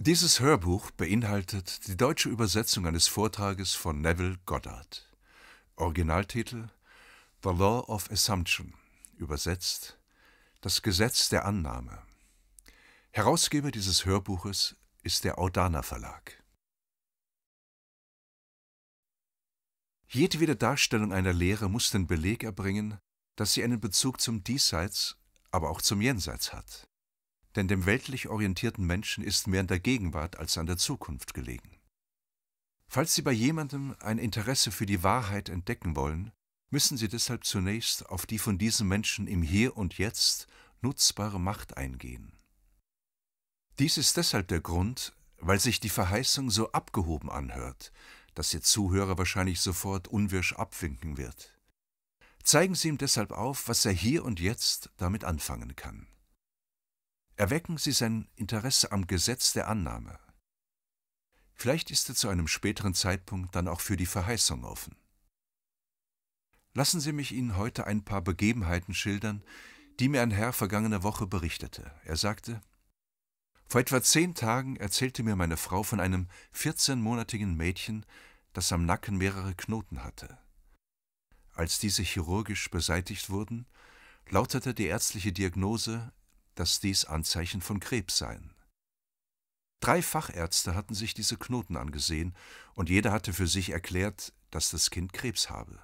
Dieses Hörbuch beinhaltet die deutsche Übersetzung eines Vortrages von Neville Goddard. Originaltitel The Law of Assumption, übersetzt Das Gesetz der Annahme. Herausgeber dieses Hörbuches ist der Audana Verlag. Jedwede Darstellung einer Lehre muss den Beleg erbringen, dass sie einen Bezug zum Diesseits, aber auch zum Jenseits hat denn dem weltlich orientierten Menschen ist mehr an der Gegenwart als an der Zukunft gelegen. Falls Sie bei jemandem ein Interesse für die Wahrheit entdecken wollen, müssen Sie deshalb zunächst auf die von diesem Menschen im Hier und Jetzt nutzbare Macht eingehen. Dies ist deshalb der Grund, weil sich die Verheißung so abgehoben anhört, dass Ihr Zuhörer wahrscheinlich sofort unwirsch abwinken wird. Zeigen Sie ihm deshalb auf, was er hier und jetzt damit anfangen kann. Erwecken Sie sein Interesse am Gesetz der Annahme. Vielleicht ist er zu einem späteren Zeitpunkt dann auch für die Verheißung offen. Lassen Sie mich Ihnen heute ein paar Begebenheiten schildern, die mir ein Herr vergangene Woche berichtete. Er sagte, vor etwa zehn Tagen erzählte mir meine Frau von einem 14-monatigen Mädchen, das am Nacken mehrere Knoten hatte. Als diese chirurgisch beseitigt wurden, lautete die ärztliche Diagnose dass dies Anzeichen von Krebs seien. Drei Fachärzte hatten sich diese Knoten angesehen, und jeder hatte für sich erklärt, dass das Kind Krebs habe.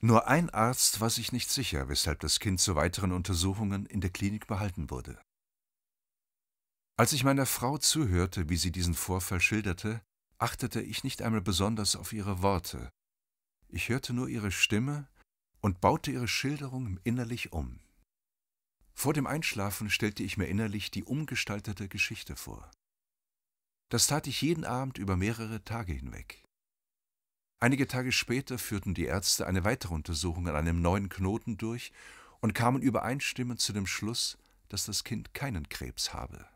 Nur ein Arzt war sich nicht sicher, weshalb das Kind zu weiteren Untersuchungen in der Klinik behalten wurde. Als ich meiner Frau zuhörte, wie sie diesen Vorfall schilderte, achtete ich nicht einmal besonders auf ihre Worte. Ich hörte nur ihre Stimme und baute ihre Schilderung innerlich um. Vor dem Einschlafen stellte ich mir innerlich die umgestaltete Geschichte vor. Das tat ich jeden Abend über mehrere Tage hinweg. Einige Tage später führten die Ärzte eine weitere Untersuchung an einem neuen Knoten durch und kamen übereinstimmend zu dem Schluss, dass das Kind keinen Krebs habe.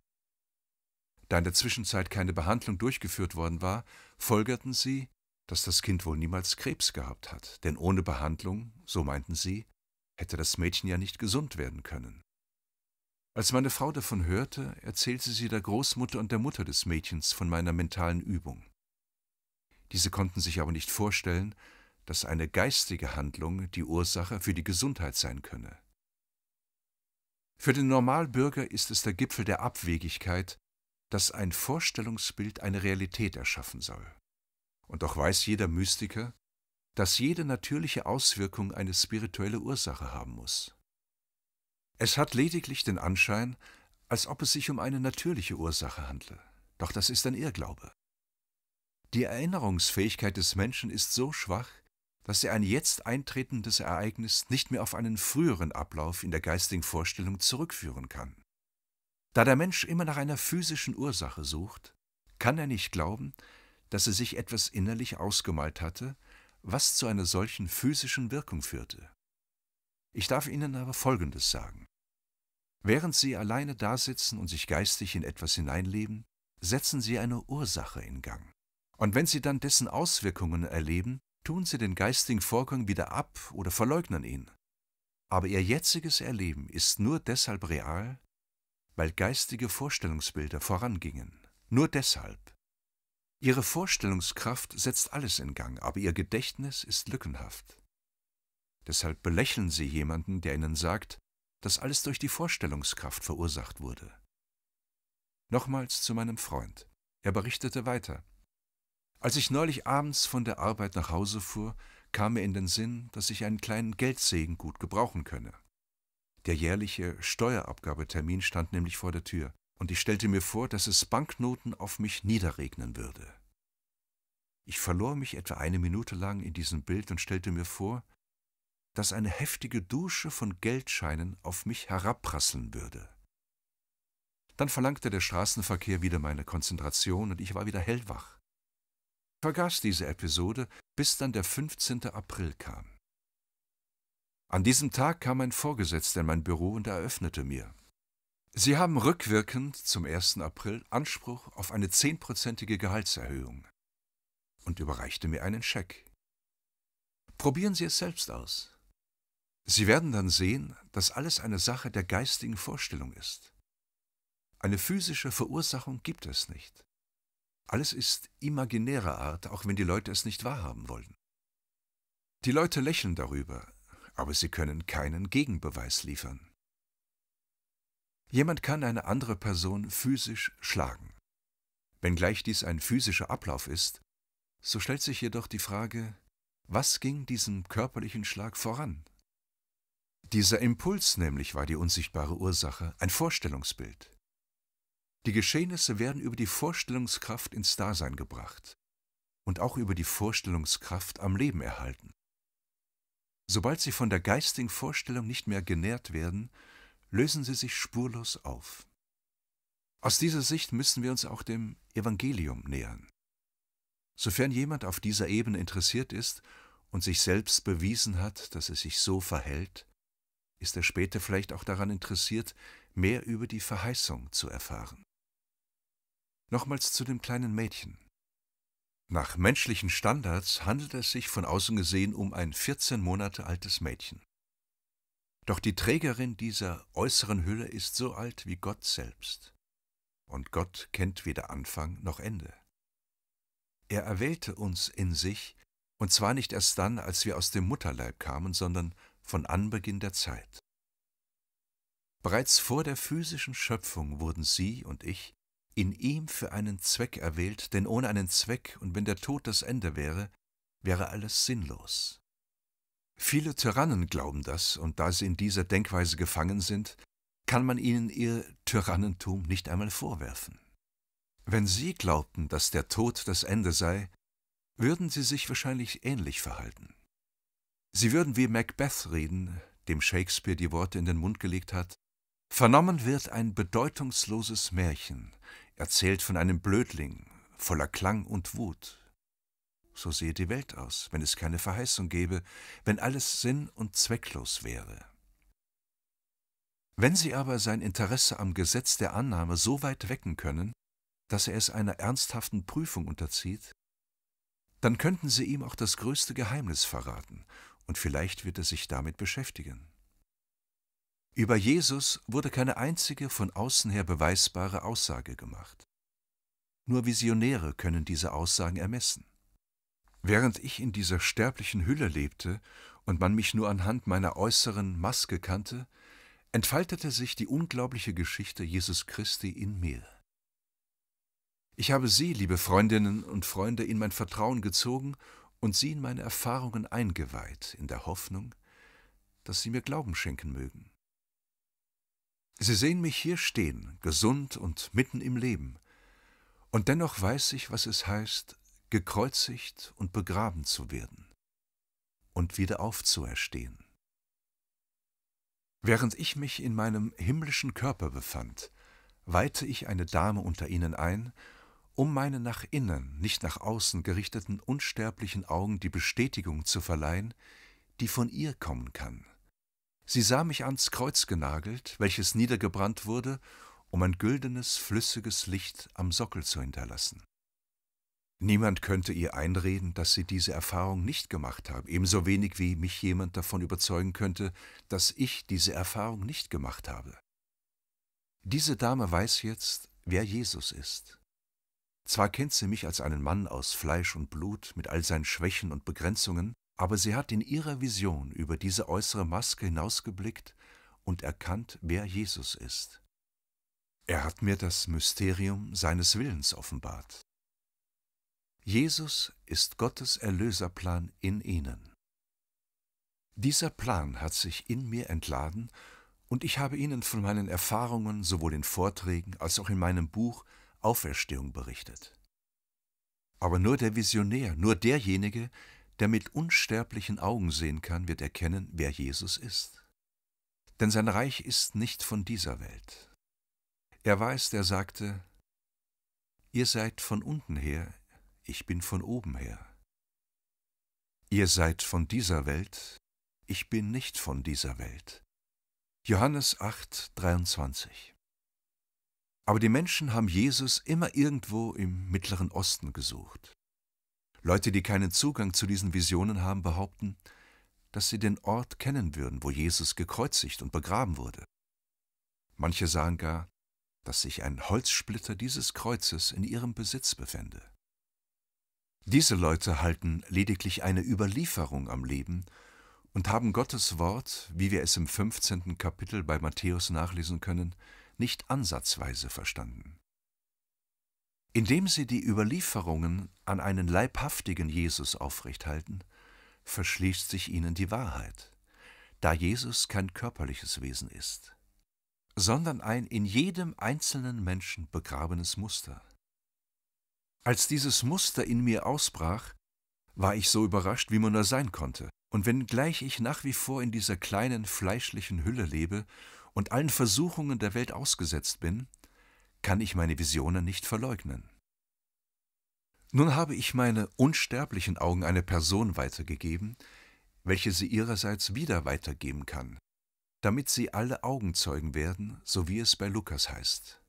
Da in der Zwischenzeit keine Behandlung durchgeführt worden war, folgerten sie, dass das Kind wohl niemals Krebs gehabt hat, denn ohne Behandlung, so meinten sie, hätte das Mädchen ja nicht gesund werden können. Als meine Frau davon hörte, erzählte sie der Großmutter und der Mutter des Mädchens von meiner mentalen Übung. Diese konnten sich aber nicht vorstellen, dass eine geistige Handlung die Ursache für die Gesundheit sein könne. Für den Normalbürger ist es der Gipfel der Abwegigkeit, dass ein Vorstellungsbild eine Realität erschaffen soll. Und doch weiß jeder Mystiker, dass jede natürliche Auswirkung eine spirituelle Ursache haben muss. Es hat lediglich den Anschein, als ob es sich um eine natürliche Ursache handle. Doch das ist ein Irrglaube. Die Erinnerungsfähigkeit des Menschen ist so schwach, dass er ein jetzt eintretendes Ereignis nicht mehr auf einen früheren Ablauf in der geistigen Vorstellung zurückführen kann. Da der Mensch immer nach einer physischen Ursache sucht, kann er nicht glauben, dass er sich etwas innerlich ausgemalt hatte, was zu einer solchen physischen Wirkung führte. Ich darf Ihnen aber Folgendes sagen. Während sie alleine dasitzen und sich geistig in etwas hineinleben, setzen sie eine Ursache in Gang. Und wenn sie dann dessen Auswirkungen erleben, tun sie den geistigen Vorgang wieder ab oder verleugnen ihn. Aber ihr jetziges Erleben ist nur deshalb real, weil geistige Vorstellungsbilder vorangingen. Nur deshalb. Ihre Vorstellungskraft setzt alles in Gang, aber ihr Gedächtnis ist lückenhaft. Deshalb belächeln sie jemanden, der ihnen sagt, dass alles durch die Vorstellungskraft verursacht wurde. Nochmals zu meinem Freund. Er berichtete weiter. Als ich neulich abends von der Arbeit nach Hause fuhr, kam mir in den Sinn, dass ich einen kleinen Geldsegen gut gebrauchen könne. Der jährliche Steuerabgabetermin stand nämlich vor der Tür, und ich stellte mir vor, dass es Banknoten auf mich niederregnen würde. Ich verlor mich etwa eine Minute lang in diesem Bild und stellte mir vor, dass eine heftige Dusche von Geldscheinen auf mich herabprasseln würde. Dann verlangte der Straßenverkehr wieder meine Konzentration und ich war wieder hellwach. Ich vergaß diese Episode, bis dann der 15. April kam. An diesem Tag kam ein Vorgesetzter in mein Büro und eröffnete mir. Sie haben rückwirkend zum 1. April Anspruch auf eine zehnprozentige Gehaltserhöhung und überreichte mir einen Scheck. Probieren Sie es selbst aus. Sie werden dann sehen, dass alles eine Sache der geistigen Vorstellung ist. Eine physische Verursachung gibt es nicht. Alles ist imaginärer Art, auch wenn die Leute es nicht wahrhaben wollen. Die Leute lächeln darüber, aber sie können keinen Gegenbeweis liefern. Jemand kann eine andere Person physisch schlagen. Wenngleich dies ein physischer Ablauf ist, so stellt sich jedoch die Frage, was ging diesem körperlichen Schlag voran? Dieser Impuls nämlich war die unsichtbare Ursache, ein Vorstellungsbild. Die Geschehnisse werden über die Vorstellungskraft ins Dasein gebracht und auch über die Vorstellungskraft am Leben erhalten. Sobald sie von der geistigen Vorstellung nicht mehr genährt werden, lösen sie sich spurlos auf. Aus dieser Sicht müssen wir uns auch dem Evangelium nähern. Sofern jemand auf dieser Ebene interessiert ist und sich selbst bewiesen hat, dass es sich so verhält, ist er später vielleicht auch daran interessiert, mehr über die Verheißung zu erfahren. Nochmals zu dem kleinen Mädchen. Nach menschlichen Standards handelt es sich von außen gesehen um ein 14 Monate altes Mädchen. Doch die Trägerin dieser äußeren Hülle ist so alt wie Gott selbst. Und Gott kennt weder Anfang noch Ende. Er erwählte uns in sich, und zwar nicht erst dann, als wir aus dem Mutterleib kamen, sondern von Anbeginn der Zeit. Bereits vor der physischen Schöpfung wurden Sie und ich in ihm für einen Zweck erwählt, denn ohne einen Zweck und wenn der Tod das Ende wäre, wäre alles sinnlos. Viele Tyrannen glauben das, und da sie in dieser Denkweise gefangen sind, kann man ihnen ihr Tyrannentum nicht einmal vorwerfen. Wenn sie glaubten, dass der Tod das Ende sei, würden sie sich wahrscheinlich ähnlich verhalten. Sie würden wie Macbeth reden, dem Shakespeare die Worte in den Mund gelegt hat, vernommen wird ein bedeutungsloses Märchen, erzählt von einem Blödling, voller Klang und Wut. So sehe die Welt aus, wenn es keine Verheißung gäbe, wenn alles sinn- und zwecklos wäre. Wenn sie aber sein Interesse am Gesetz der Annahme so weit wecken können, dass er es einer ernsthaften Prüfung unterzieht, dann könnten sie ihm auch das größte Geheimnis verraten und vielleicht wird er sich damit beschäftigen. Über Jesus wurde keine einzige von außen her beweisbare Aussage gemacht. Nur Visionäre können diese Aussagen ermessen. Während ich in dieser sterblichen Hülle lebte und man mich nur anhand meiner äußeren Maske kannte, entfaltete sich die unglaubliche Geschichte Jesus Christi in mir. Ich habe Sie, liebe Freundinnen und Freunde, in mein Vertrauen gezogen und sie in meine Erfahrungen eingeweiht, in der Hoffnung, dass sie mir Glauben schenken mögen. Sie sehen mich hier stehen, gesund und mitten im Leben, und dennoch weiß ich, was es heißt, gekreuzigt und begraben zu werden und wieder aufzuerstehen. Während ich mich in meinem himmlischen Körper befand, weihte ich eine Dame unter ihnen ein um meinen nach innen, nicht nach außen gerichteten unsterblichen Augen die Bestätigung zu verleihen, die von ihr kommen kann. Sie sah mich ans Kreuz genagelt, welches niedergebrannt wurde, um ein güldenes, flüssiges Licht am Sockel zu hinterlassen. Niemand könnte ihr einreden, dass sie diese Erfahrung nicht gemacht habe, ebenso wenig wie mich jemand davon überzeugen könnte, dass ich diese Erfahrung nicht gemacht habe. Diese Dame weiß jetzt, wer Jesus ist. Zwar kennt sie mich als einen Mann aus Fleisch und Blut mit all seinen Schwächen und Begrenzungen, aber sie hat in ihrer Vision über diese äußere Maske hinausgeblickt und erkannt, wer Jesus ist. Er hat mir das Mysterium seines Willens offenbart. Jesus ist Gottes Erlöserplan in ihnen. Dieser Plan hat sich in mir entladen und ich habe Ihnen von meinen Erfahrungen sowohl in Vorträgen als auch in meinem Buch Auferstehung berichtet. Aber nur der Visionär, nur derjenige, der mit unsterblichen Augen sehen kann, wird erkennen, wer Jesus ist. Denn sein Reich ist nicht von dieser Welt. Er weiß, er sagte, Ihr seid von unten her, ich bin von oben her. Ihr seid von dieser Welt, ich bin nicht von dieser Welt. Johannes 8, 23 aber die Menschen haben Jesus immer irgendwo im Mittleren Osten gesucht. Leute, die keinen Zugang zu diesen Visionen haben, behaupten, dass sie den Ort kennen würden, wo Jesus gekreuzigt und begraben wurde. Manche sagen gar, dass sich ein Holzsplitter dieses Kreuzes in ihrem Besitz befände. Diese Leute halten lediglich eine Überlieferung am Leben und haben Gottes Wort, wie wir es im 15. Kapitel bei Matthäus nachlesen können, nicht ansatzweise verstanden. Indem sie die Überlieferungen an einen leibhaftigen Jesus aufrechthalten, verschließt sich ihnen die Wahrheit, da Jesus kein körperliches Wesen ist, sondern ein in jedem einzelnen Menschen begrabenes Muster. Als dieses Muster in mir ausbrach, war ich so überrascht, wie man nur sein konnte, und wenngleich ich nach wie vor in dieser kleinen fleischlichen Hülle lebe und allen Versuchungen der Welt ausgesetzt bin, kann ich meine Visionen nicht verleugnen. Nun habe ich meine unsterblichen Augen eine Person weitergegeben, welche sie ihrerseits wieder weitergeben kann, damit sie alle Augenzeugen werden, so wie es bei Lukas heißt.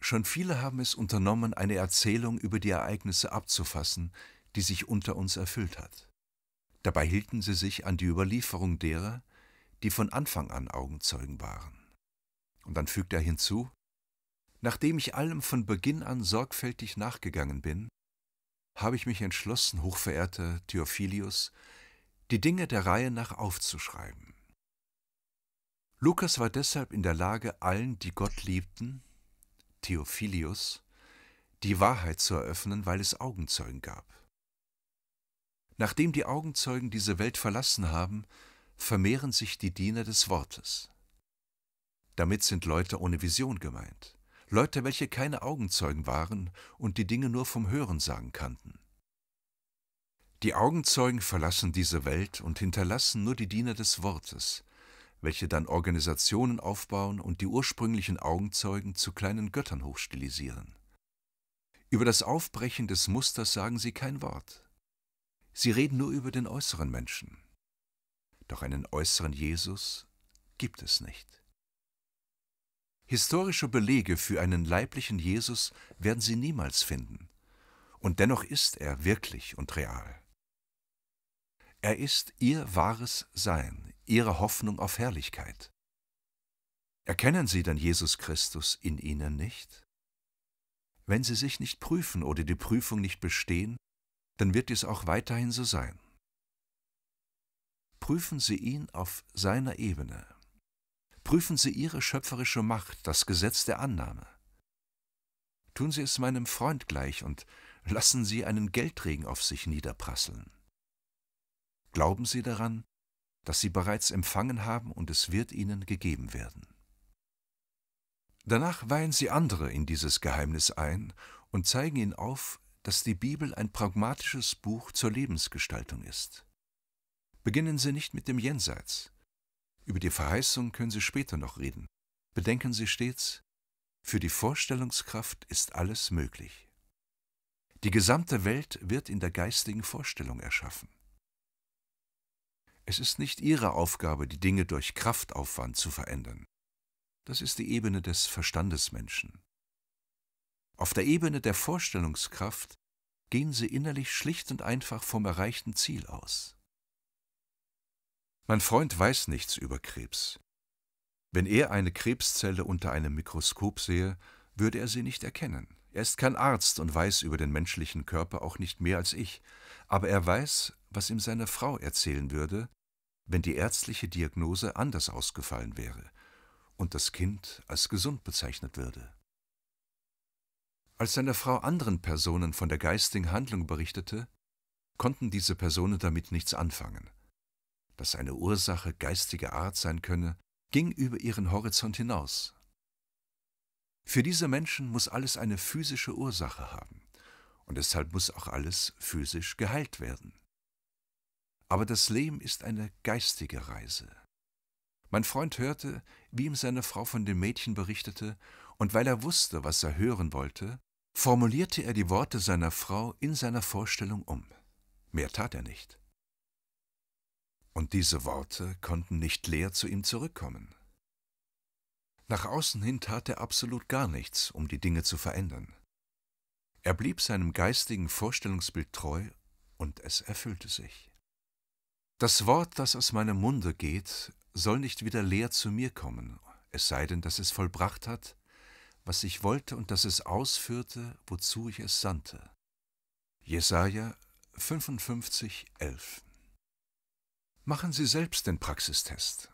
Schon viele haben es unternommen, eine Erzählung über die Ereignisse abzufassen, die sich unter uns erfüllt hat. Dabei hielten sie sich an die Überlieferung derer, die von Anfang an Augenzeugen waren. Und dann fügt er hinzu, nachdem ich allem von Beginn an sorgfältig nachgegangen bin, habe ich mich entschlossen, hochverehrter Theophilius, die Dinge der Reihe nach aufzuschreiben. Lukas war deshalb in der Lage, allen, die Gott liebten, Theophilius, die Wahrheit zu eröffnen, weil es Augenzeugen gab. Nachdem die Augenzeugen diese Welt verlassen haben, vermehren sich die Diener des Wortes. Damit sind Leute ohne Vision gemeint, Leute, welche keine Augenzeugen waren und die Dinge nur vom Hören sagen kannten. Die Augenzeugen verlassen diese Welt und hinterlassen nur die Diener des Wortes, welche dann Organisationen aufbauen und die ursprünglichen Augenzeugen zu kleinen Göttern hochstilisieren. Über das Aufbrechen des Musters sagen sie kein Wort. Sie reden nur über den äußeren Menschen. Doch einen äußeren Jesus gibt es nicht. Historische Belege für einen leiblichen Jesus werden Sie niemals finden. Und dennoch ist er wirklich und real. Er ist Ihr wahres Sein, Ihre Hoffnung auf Herrlichkeit. Erkennen Sie dann Jesus Christus in Ihnen nicht? Wenn Sie sich nicht prüfen oder die Prüfung nicht bestehen, dann wird dies auch weiterhin so sein prüfen Sie ihn auf seiner Ebene. Prüfen Sie Ihre schöpferische Macht, das Gesetz der Annahme. Tun Sie es meinem Freund gleich und lassen Sie einen Geldregen auf sich niederprasseln. Glauben Sie daran, dass Sie bereits empfangen haben und es wird Ihnen gegeben werden. Danach weihen Sie andere in dieses Geheimnis ein und zeigen ihnen auf, dass die Bibel ein pragmatisches Buch zur Lebensgestaltung ist. Beginnen Sie nicht mit dem Jenseits. Über die Verheißung können Sie später noch reden. Bedenken Sie stets, für die Vorstellungskraft ist alles möglich. Die gesamte Welt wird in der geistigen Vorstellung erschaffen. Es ist nicht Ihre Aufgabe, die Dinge durch Kraftaufwand zu verändern. Das ist die Ebene des Verstandesmenschen. Auf der Ebene der Vorstellungskraft gehen Sie innerlich schlicht und einfach vom erreichten Ziel aus. Mein Freund weiß nichts über Krebs. Wenn er eine Krebszelle unter einem Mikroskop sehe, würde er sie nicht erkennen. Er ist kein Arzt und weiß über den menschlichen Körper auch nicht mehr als ich, aber er weiß, was ihm seine Frau erzählen würde, wenn die ärztliche Diagnose anders ausgefallen wäre und das Kind als gesund bezeichnet würde. Als seine Frau anderen Personen von der geistigen Handlung berichtete, konnten diese Personen damit nichts anfangen dass eine Ursache geistiger Art sein könne, ging über ihren Horizont hinaus. Für diese Menschen muss alles eine physische Ursache haben, und deshalb muss auch alles physisch geheilt werden. Aber das Leben ist eine geistige Reise. Mein Freund hörte, wie ihm seine Frau von dem Mädchen berichtete, und weil er wusste, was er hören wollte, formulierte er die Worte seiner Frau in seiner Vorstellung um. Mehr tat er nicht. Und diese Worte konnten nicht leer zu ihm zurückkommen. Nach außen hin tat er absolut gar nichts, um die Dinge zu verändern. Er blieb seinem geistigen Vorstellungsbild treu und es erfüllte sich. Das Wort, das aus meinem Munde geht, soll nicht wieder leer zu mir kommen, es sei denn, dass es vollbracht hat, was ich wollte und dass es ausführte, wozu ich es sandte. Jesaja 55, 11 Machen Sie selbst den Praxistest.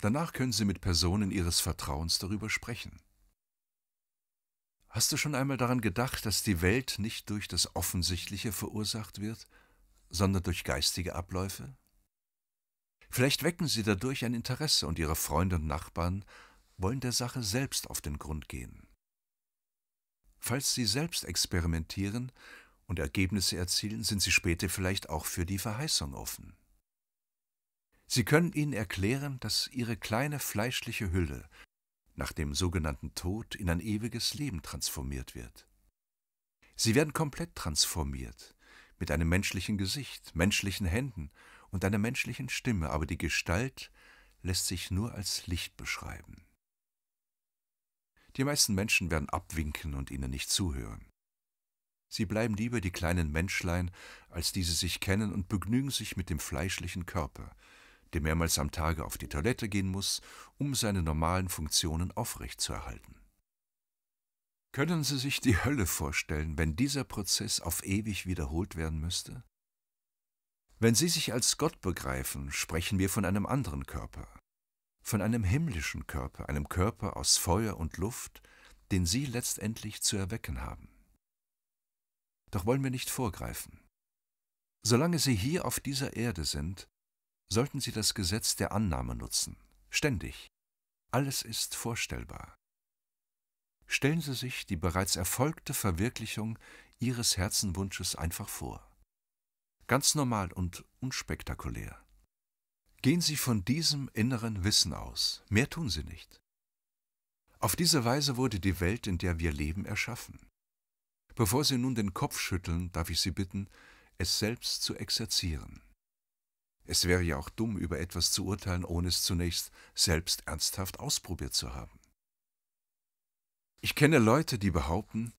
Danach können Sie mit Personen Ihres Vertrauens darüber sprechen. Hast du schon einmal daran gedacht, dass die Welt nicht durch das Offensichtliche verursacht wird, sondern durch geistige Abläufe? Vielleicht wecken Sie dadurch ein Interesse und Ihre Freunde und Nachbarn wollen der Sache selbst auf den Grund gehen. Falls Sie selbst experimentieren und Ergebnisse erzielen, sind Sie später vielleicht auch für die Verheißung offen. Sie können ihnen erklären, dass ihre kleine fleischliche Hülle nach dem sogenannten Tod in ein ewiges Leben transformiert wird. Sie werden komplett transformiert, mit einem menschlichen Gesicht, menschlichen Händen und einer menschlichen Stimme, aber die Gestalt lässt sich nur als Licht beschreiben. Die meisten Menschen werden abwinken und ihnen nicht zuhören. Sie bleiben lieber die kleinen Menschlein, als diese sich kennen und begnügen sich mit dem fleischlichen Körper, der mehrmals am Tage auf die Toilette gehen muss, um seine normalen Funktionen aufrechtzuerhalten. Können Sie sich die Hölle vorstellen, wenn dieser Prozess auf ewig wiederholt werden müsste? Wenn Sie sich als Gott begreifen, sprechen wir von einem anderen Körper, von einem himmlischen Körper, einem Körper aus Feuer und Luft, den Sie letztendlich zu erwecken haben. Doch wollen wir nicht vorgreifen. Solange Sie hier auf dieser Erde sind, sollten Sie das Gesetz der Annahme nutzen. Ständig. Alles ist vorstellbar. Stellen Sie sich die bereits erfolgte Verwirklichung Ihres Herzenwunsches einfach vor. Ganz normal und unspektakulär. Gehen Sie von diesem inneren Wissen aus. Mehr tun Sie nicht. Auf diese Weise wurde die Welt, in der wir leben, erschaffen. Bevor Sie nun den Kopf schütteln, darf ich Sie bitten, es selbst zu exerzieren. Es wäre ja auch dumm, über etwas zu urteilen, ohne es zunächst selbst ernsthaft ausprobiert zu haben. Ich kenne Leute, die behaupten,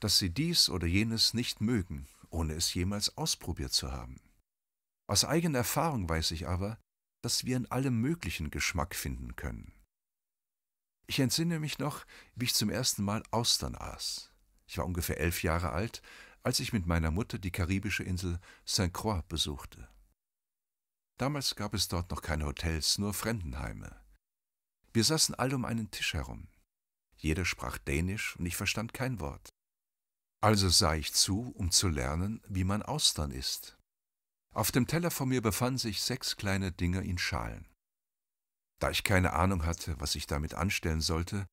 dass sie dies oder jenes nicht mögen, ohne es jemals ausprobiert zu haben. Aus eigener Erfahrung weiß ich aber, dass wir in allem Möglichen Geschmack finden können. Ich entsinne mich noch, wie ich zum ersten Mal Austern aß. Ich war ungefähr elf Jahre alt, als ich mit meiner Mutter die karibische Insel Saint Croix besuchte. Damals gab es dort noch keine Hotels, nur Fremdenheime. Wir saßen alle um einen Tisch herum. Jeder sprach Dänisch und ich verstand kein Wort. Also sah ich zu, um zu lernen, wie man Austern isst. Auf dem Teller vor mir befanden sich sechs kleine Dinger in Schalen. Da ich keine Ahnung hatte, was ich damit anstellen sollte,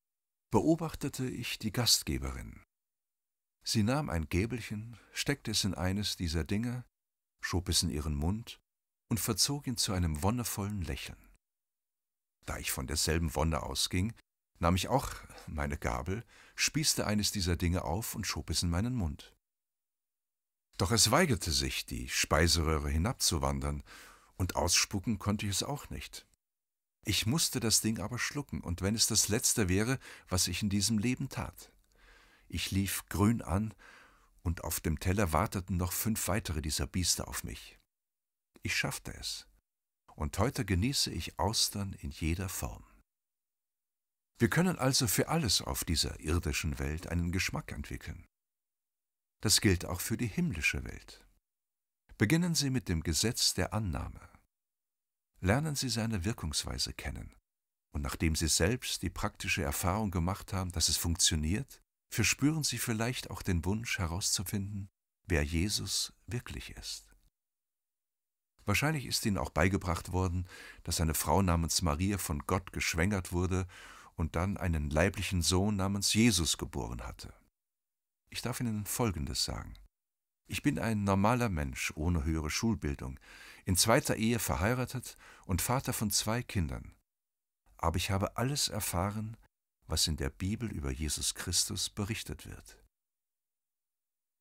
beobachtete ich die Gastgeberin. Sie nahm ein Gäbelchen, steckte es in eines dieser Dinge, schob es in ihren Mund und verzog ihn zu einem wonnevollen Lächeln. Da ich von derselben Wonne ausging, nahm ich auch meine Gabel, spießte eines dieser Dinge auf und schob es in meinen Mund. Doch es weigerte sich, die Speiseröhre hinabzuwandern, und ausspucken konnte ich es auch nicht. Ich musste das Ding aber schlucken, und wenn es das Letzte wäre, was ich in diesem Leben tat. Ich lief grün an, und auf dem Teller warteten noch fünf weitere dieser Biester auf mich. Ich schaffte es. Und heute genieße ich Austern in jeder Form. Wir können also für alles auf dieser irdischen Welt einen Geschmack entwickeln. Das gilt auch für die himmlische Welt. Beginnen Sie mit dem Gesetz der Annahme. Lernen Sie seine Wirkungsweise kennen. Und nachdem Sie selbst die praktische Erfahrung gemacht haben, dass es funktioniert, verspüren Sie vielleicht auch den Wunsch herauszufinden, wer Jesus wirklich ist. Wahrscheinlich ist ihnen auch beigebracht worden, dass eine Frau namens Maria von Gott geschwängert wurde und dann einen leiblichen Sohn namens Jesus geboren hatte. Ich darf Ihnen Folgendes sagen. Ich bin ein normaler Mensch ohne höhere Schulbildung, in zweiter Ehe verheiratet und Vater von zwei Kindern. Aber ich habe alles erfahren, was in der Bibel über Jesus Christus berichtet wird.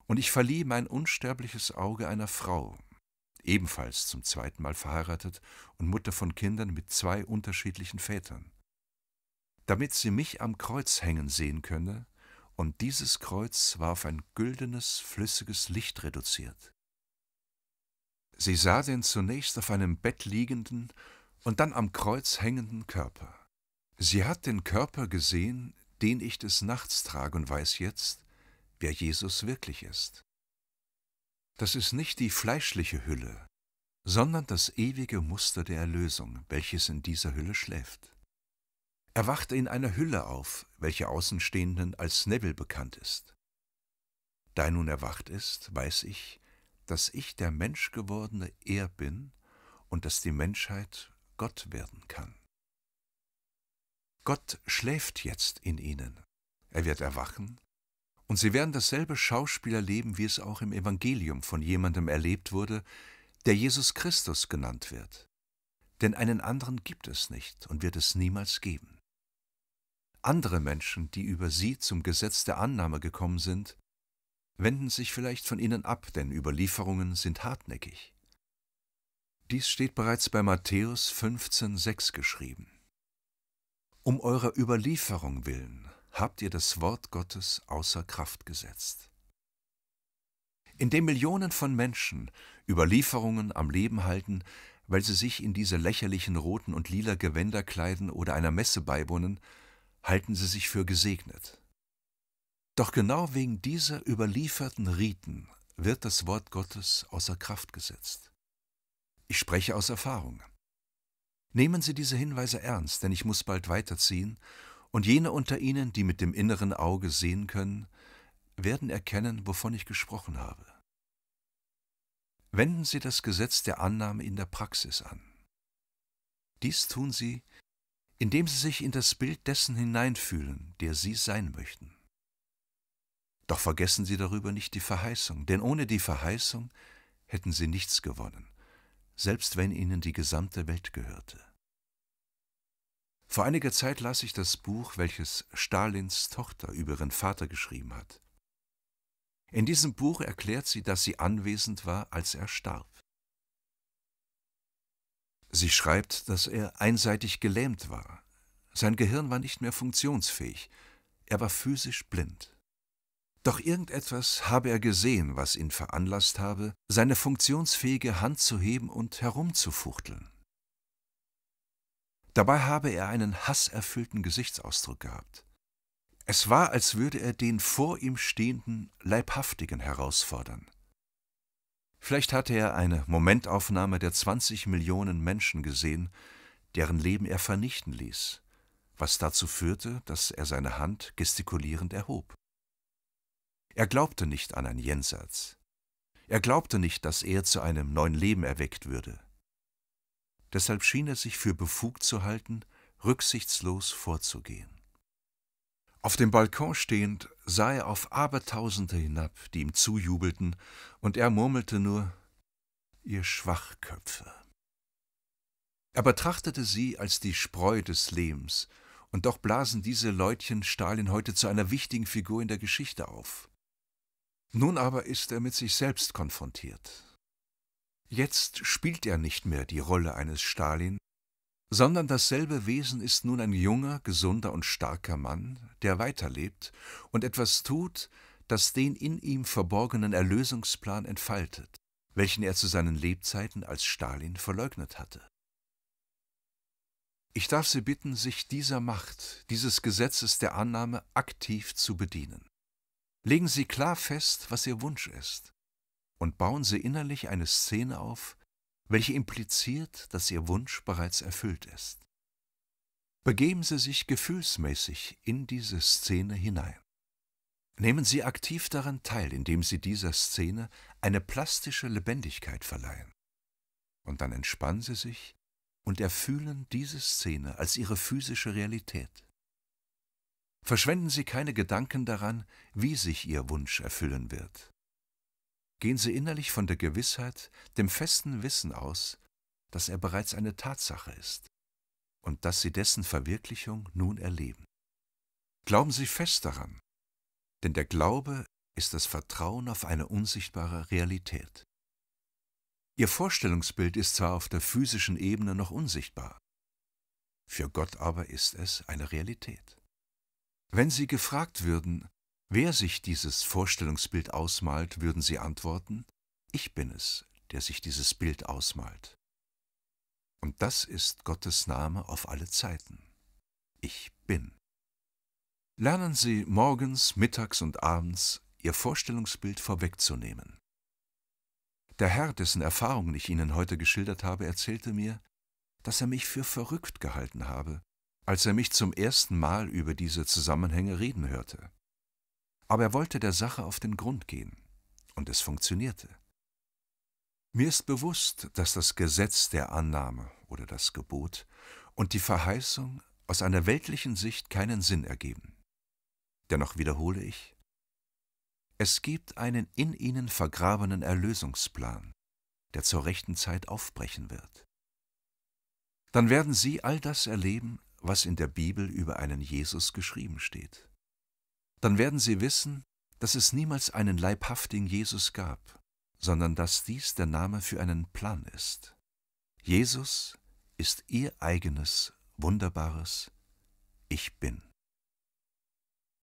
Und ich verlieh mein unsterbliches Auge einer Frau, ebenfalls zum zweiten Mal verheiratet und Mutter von Kindern mit zwei unterschiedlichen Vätern. Damit sie mich am Kreuz hängen sehen könne, und dieses Kreuz war auf ein güldenes, flüssiges Licht reduziert. Sie sah den zunächst auf einem Bett liegenden und dann am Kreuz hängenden Körper. Sie hat den Körper gesehen, den ich des Nachts trage und weiß jetzt, wer Jesus wirklich ist. Das ist nicht die fleischliche Hülle, sondern das ewige Muster der Erlösung, welches in dieser Hülle schläft. Er wacht in einer Hülle auf, welche Außenstehenden als Nebel bekannt ist. Da er nun erwacht ist, weiß ich, dass ich der Mensch gewordene er bin und dass die Menschheit Gott werden kann. Gott schläft jetzt in ihnen. Er wird erwachen und sie werden dasselbe Schauspiel erleben, wie es auch im Evangelium von jemandem erlebt wurde, der Jesus Christus genannt wird. Denn einen anderen gibt es nicht und wird es niemals geben. Andere Menschen, die über sie zum Gesetz der Annahme gekommen sind, wenden sich vielleicht von ihnen ab, denn Überlieferungen sind hartnäckig. Dies steht bereits bei Matthäus 15,6 geschrieben. Um eurer Überlieferung willen habt ihr das Wort Gottes außer Kraft gesetzt. Indem Millionen von Menschen Überlieferungen am Leben halten, weil sie sich in diese lächerlichen roten und lila Gewänder kleiden oder einer Messe beiwohnen, halten sie sich für gesegnet. Doch genau wegen dieser überlieferten Riten wird das Wort Gottes außer Kraft gesetzt. Ich spreche aus Erfahrung. Nehmen Sie diese Hinweise ernst, denn ich muss bald weiterziehen und jene unter ihnen, die mit dem inneren Auge sehen können, werden erkennen, wovon ich gesprochen habe. Wenden Sie das Gesetz der Annahme in der Praxis an. Dies tun Sie, indem Sie sich in das Bild dessen hineinfühlen, der Sie sein möchten. Doch vergessen Sie darüber nicht die Verheißung, denn ohne die Verheißung hätten Sie nichts gewonnen, selbst wenn Ihnen die gesamte Welt gehörte. Vor einiger Zeit las ich das Buch, welches Stalins Tochter über ihren Vater geschrieben hat. In diesem Buch erklärt sie, dass sie anwesend war, als er starb. Sie schreibt, dass er einseitig gelähmt war. Sein Gehirn war nicht mehr funktionsfähig. Er war physisch blind. Doch irgendetwas habe er gesehen, was ihn veranlasst habe, seine funktionsfähige Hand zu heben und herumzufuchteln. Dabei habe er einen hasserfüllten Gesichtsausdruck gehabt. Es war, als würde er den vor ihm stehenden Leibhaftigen herausfordern. Vielleicht hatte er eine Momentaufnahme der 20 Millionen Menschen gesehen, deren Leben er vernichten ließ, was dazu führte, dass er seine Hand gestikulierend erhob. Er glaubte nicht an ein Jenseits. Er glaubte nicht, dass er zu einem neuen Leben erweckt würde. Deshalb schien er sich für befugt zu halten, rücksichtslos vorzugehen. Auf dem Balkon stehend sah er auf Abertausende hinab, die ihm zujubelten, und er murmelte nur Ihr Schwachköpfe. Er betrachtete sie als die Spreu des Lebens, und doch blasen diese Leutchen Stalin heute zu einer wichtigen Figur in der Geschichte auf. Nun aber ist er mit sich selbst konfrontiert, Jetzt spielt er nicht mehr die Rolle eines Stalin, sondern dasselbe Wesen ist nun ein junger, gesunder und starker Mann, der weiterlebt und etwas tut, das den in ihm verborgenen Erlösungsplan entfaltet, welchen er zu seinen Lebzeiten als Stalin verleugnet hatte. Ich darf Sie bitten, sich dieser Macht, dieses Gesetzes der Annahme aktiv zu bedienen. Legen Sie klar fest, was Ihr Wunsch ist, und bauen sie innerlich eine Szene auf, welche impliziert, dass ihr Wunsch bereits erfüllt ist. Begeben Sie sich gefühlsmäßig in diese Szene hinein. Nehmen Sie aktiv daran teil, indem Sie dieser Szene eine plastische Lebendigkeit verleihen. Und dann entspannen Sie sich und erfühlen diese Szene als Ihre physische Realität. Verschwenden Sie keine Gedanken daran, wie sich Ihr Wunsch erfüllen wird gehen sie innerlich von der Gewissheit, dem festen Wissen aus, dass er bereits eine Tatsache ist und dass sie dessen Verwirklichung nun erleben. Glauben Sie fest daran, denn der Glaube ist das Vertrauen auf eine unsichtbare Realität. Ihr Vorstellungsbild ist zwar auf der physischen Ebene noch unsichtbar, für Gott aber ist es eine Realität. Wenn Sie gefragt würden, Wer sich dieses Vorstellungsbild ausmalt, würden sie antworten, ich bin es, der sich dieses Bild ausmalt. Und das ist Gottes Name auf alle Zeiten. Ich bin. Lernen Sie morgens, mittags und abends Ihr Vorstellungsbild vorwegzunehmen. Der Herr, dessen Erfahrungen ich Ihnen heute geschildert habe, erzählte mir, dass er mich für verrückt gehalten habe, als er mich zum ersten Mal über diese Zusammenhänge reden hörte. Aber er wollte der Sache auf den Grund gehen. Und es funktionierte. Mir ist bewusst, dass das Gesetz der Annahme oder das Gebot und die Verheißung aus einer weltlichen Sicht keinen Sinn ergeben. Dennoch wiederhole ich, es gibt einen in ihnen vergrabenen Erlösungsplan, der zur rechten Zeit aufbrechen wird. Dann werden Sie all das erleben, was in der Bibel über einen Jesus geschrieben steht dann werden sie wissen, dass es niemals einen leibhaftigen Jesus gab, sondern dass dies der Name für einen Plan ist. Jesus ist ihr eigenes, wunderbares Ich bin.